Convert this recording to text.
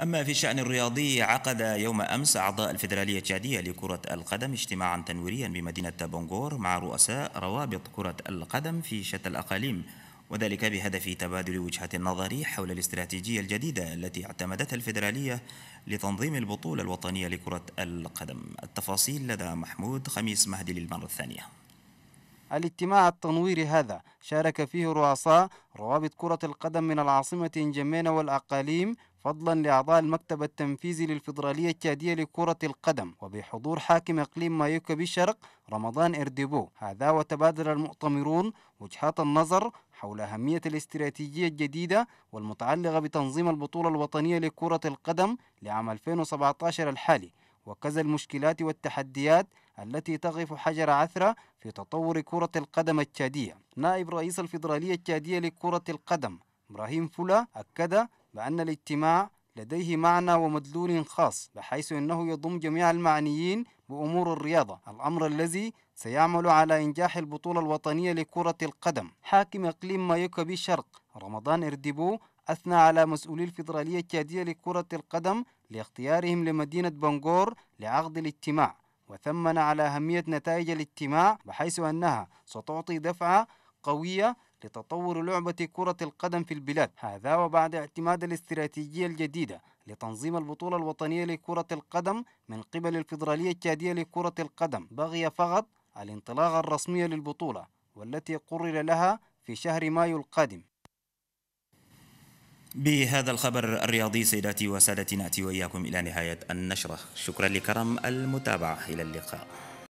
أما في الشأن الرياضي عقد يوم أمس أعضاء الفيدرالية التشادية لكرة القدم اجتماعا تنويريا بمدينة بونغور مع رؤساء روابط كرة القدم في شتى الأقاليم وذلك بهدف تبادل وجهة النظر حول الاستراتيجية الجديدة التي اعتمدتها الفيدرالية لتنظيم البطولة الوطنية لكرة القدم التفاصيل لدى محمود خميس مهدي للمرة الثانية الاجتماع التنويري هذا شارك فيه رؤساء روابط كرة القدم من العاصمة إنجمين والأقاليم فضلا لأعضاء المكتب التنفيذي للفيدرالية التشادية لكرة القدم وبحضور حاكم إقليم مايوكا بالشرق رمضان إرديبو هذا وتبادل المؤتمرون وجهات النظر حول أهمية الاستراتيجية الجديدة والمتعلقة بتنظيم البطولة الوطنية لكرة القدم لعام 2017 الحالي وكذا المشكلات والتحديات التي تقف حجر عثرة في تطور كرة القدم التشادية نائب رئيس الفيدرالية التشادية لكرة القدم إبراهيم فولا أكد بأن الاجتماع لديه معنى ومدلول خاص بحيث أنه يضم جميع المعنيين بأمور الرياضة الأمر الذي سيعمل على إنجاح البطولة الوطنية لكرة القدم حاكم إقليم مايوكا الشرق رمضان إردبو أثنى على مسؤولي الفيدرالية التشادية لكرة القدم لاختيارهم لمدينة بنغور لعقد الاجتماع وثمن على أهمية نتائج الاجتماع بحيث أنها ستعطي دفعة قوية لتطور لعبة كرة القدم في البلاد هذا وبعد اعتماد الاستراتيجية الجديدة لتنظيم البطولة الوطنية لكرة القدم من قبل الفيدرالية التشادية لكرة القدم بغي فقط الانطلاقة الرسمية للبطولة والتي قرر لها في شهر مايو القادم بهذا الخبر الرياضي سيداتي وسادتي ناتي وإياكم إلى نهاية النشرة شكرا لكرم المتابعة إلى اللقاء